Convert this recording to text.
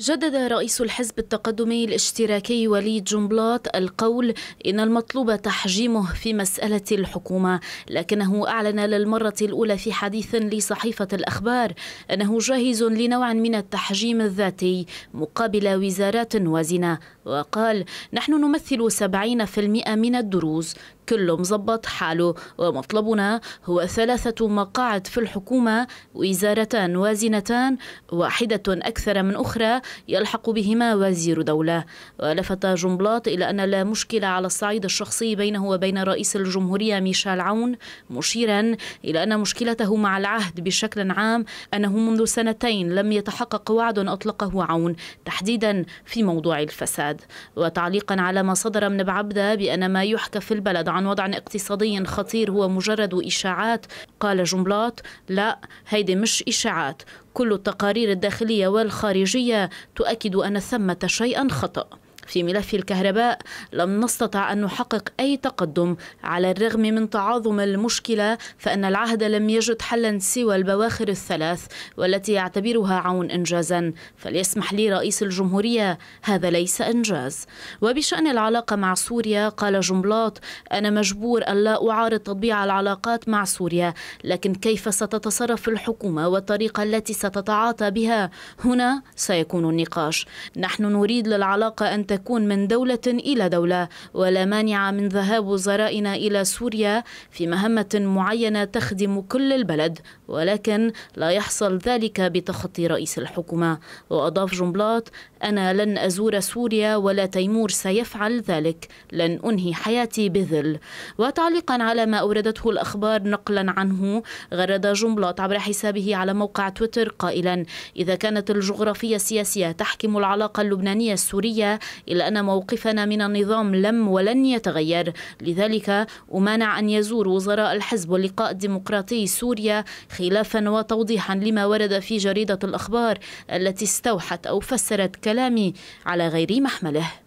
جدد رئيس الحزب التقدمي الاشتراكي وليد جنبلاط القول إن المطلوب تحجيمه في مسألة الحكومة لكنه أعلن للمرة الأولى في حديث لصحيفة الأخبار أنه جاهز لنوع من التحجيم الذاتي مقابل وزارات وازنة وقال نحن نمثل 70% من الدروز كل مظبط حاله ومطلبنا هو ثلاثة مقاعد في الحكومة وزارتان وازنتان واحدة أكثر من أخرى يلحق بهما وزير دولة ولفت جنبلاط إلى أن لا مشكلة على الصعيد الشخصي بينه وبين رئيس الجمهورية ميشال عون مشيرا إلى أن مشكلته مع العهد بشكل عام أنه منذ سنتين لم يتحقق وعد أطلقه عون تحديدا في موضوع الفساد وتعليقا على ما صدر من بعبدة بأن ما يحكى في البلد عن وضع اقتصادي خطير هو مجرد إشاعات قال جملات لا هيدي مش إشاعات كل التقارير الداخلية والخارجية تؤكد أن ثمة شيئا خطأ في ملف الكهرباء لم نستطع أن نحقق أي تقدم على الرغم من تعاظم المشكلة فأن العهد لم يجد حلا سوى البواخر الثلاث والتي يعتبرها عون إنجازا فليسمح لي رئيس الجمهورية هذا ليس إنجاز وبشأن العلاقة مع سوريا قال جملات أنا مجبور أن لا أعارض تطبيع العلاقات مع سوريا لكن كيف ستتصرف الحكومة والطريقة التي ستتعاطى بها هنا سيكون النقاش نحن نريد للعلاقة أن تكون من دولة إلى دولة ولا مانع من ذهاب وزرائنا إلى سوريا في مهمة معينة تخدم كل البلد ولكن لا يحصل ذلك بتخطي رئيس الحكومة وأضاف جنبلاط أنا لن أزور سوريا ولا تيمور سيفعل ذلك لن أنهي حياتي بذل وتعليقا على ما أوردته الأخبار نقلا عنه غرد جنبلاط عبر حسابه على موقع تويتر قائلا إذا كانت الجغرافية السياسية تحكم العلاقة اللبنانية السورية إلا أن موقفنا من النظام لم ولن يتغير لذلك أمانع أن يزور وزراء الحزب واللقاء الديمقراطي سوريا خلال خلافا وتوضيحا لما ورد في جريدة الأخبار التي استوحت أو فسرت كلامي على غير محمله